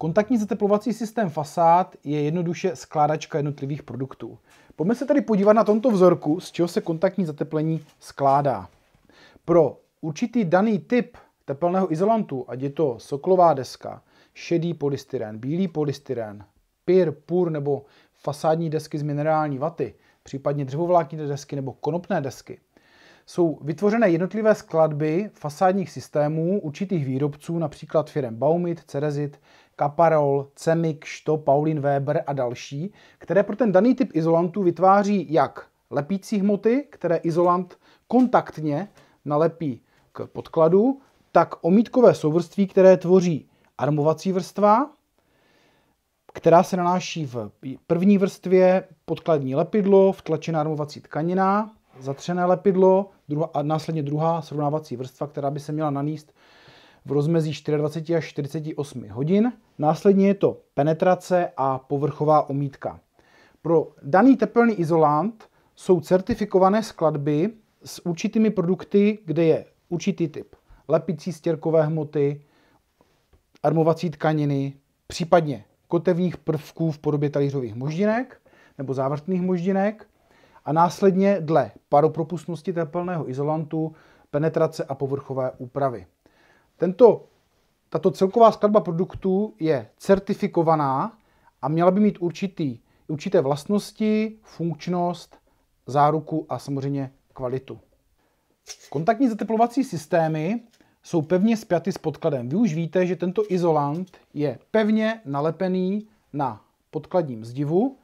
Kontaktní zateplovací systém fasád je jednoduše skládačka jednotlivých produktů. Pojďme se tedy podívat na tomto vzorku, z čeho se kontaktní zateplení skládá. Pro určitý daný typ tepelného izolantu, ať je to soklová deska, šedý polystyren, bílý polystyren, pír, pur nebo fasádní desky z minerální vaty, případně dřevovláknité desky nebo konopné desky, jsou vytvořené jednotlivé skladby fasádních systémů určitých výrobců, například firem Baumit, Cerezit, Kaparol, Cemik, Što, Paulin Weber a další, které pro ten daný typ izolantů vytváří jak lepící hmoty, které izolant kontaktně nalepí k podkladu, tak omítkové souvrství, které tvoří armovací vrstva, která se nanáší v první vrstvě podkladní lepidlo, vtlačená armovací tkanina, zatřené lepidlo druhá, a následně druhá srovnávací vrstva, která by se měla naníst v rozmezí 24 až 48 hodin. Následně je to penetrace a povrchová omítka. Pro daný tepelný izolant jsou certifikované skladby s určitými produkty, kde je určitý typ lepicí stěrkové hmoty, armovací tkaniny, případně kotevních prvků v podobě talířových moždinek nebo závrtných moždinek a následně dle paropropustnosti tepelného izolantu, penetrace a povrchové úpravy. Tento, tato celková skladba produktů je certifikovaná a měla by mít určitý, určité vlastnosti, funkčnost, záruku a samozřejmě kvalitu. Kontaktní zateplovací systémy jsou pevně spjaty s podkladem. Vy už víte, že tento izolant je pevně nalepený na podkladním zdivu,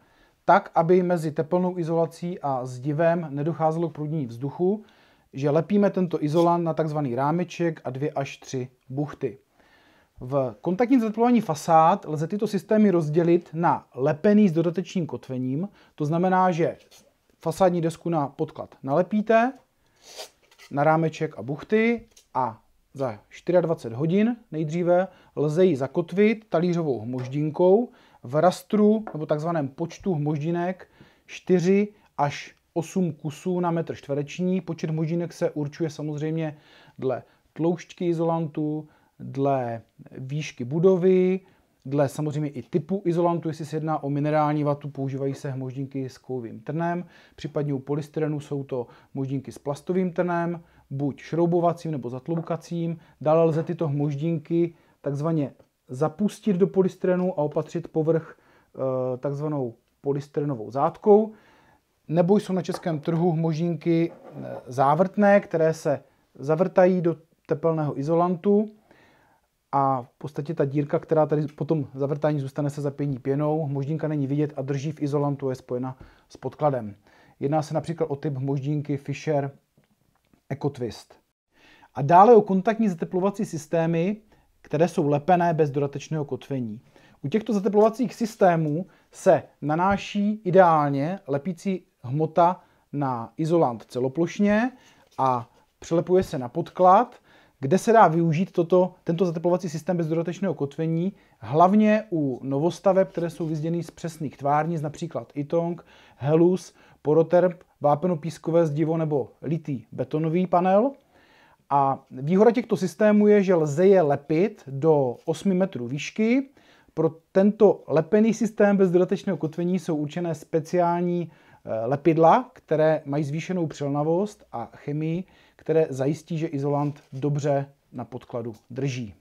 tak, aby mezi teplnou izolací a zdivem nedocházelo k proudění vzduchu, že lepíme tento izolant na tzv. rámeček a dvě až tři buchty. V kontaktním zateplování fasád lze tyto systémy rozdělit na lepený s dodatečným kotvením. To znamená, že fasádní desku na podklad nalepíte, na rámeček a buchty a za 24 hodin nejdříve lze ji zakotvit talířovou hmoždinkou v rastru nebo takzvaném počtu hmoždinek 4 až 8 kusů na metr čtvereční. Počet možínek se určuje samozřejmě dle tloušťky izolantu, dle výšky budovy, dle samozřejmě i typu izolantu, jestli se jedná o minerální vatu, používají se moždinky s kovovým trnem, případně u polystyrenu jsou to moždinky s plastovým trnem, buď šroubovacím nebo zatloukacím. Dále lze tyto moždinky takzvaně zapustit do polystyrenu a opatřit povrch eh, takzvanou polystyrenovou zátkou nebo jsou na českém trhu hmožínky eh, závrtné, které se zavrtají do tepelného izolantu a v podstatě ta dírka, která tady potom zavrtání zůstane se zapění pěnou, hmoždínka není vidět a drží v izolantu, je spojena s podkladem. Jedná se například o typ hmoždínky Fisher EcoTwist. A dále o kontaktní zateplovací systémy, které jsou lepené bez dodatečného kotvení. U těchto zateplovacích systémů se nanáší ideálně lepící hmota na izolant celoplošně a přelepuje se na podklad, kde se dá využít toto, tento zateplovací systém bez dodatečného kotvení, hlavně u novostaveb, které jsou vyzděny z přesných tvárnic, například Itong, Helus, Poroterb, vápenopískové zdivo nebo litý betonový panel. A výhoda těchto systémů je, že lze je lepit do 8 metrů výšky. Pro tento lepený systém bez dodatečného kotvení jsou určené speciální Eh, lepidla, které mají zvýšenou přilnavost a chemii, které zajistí, že izolant dobře na podkladu drží.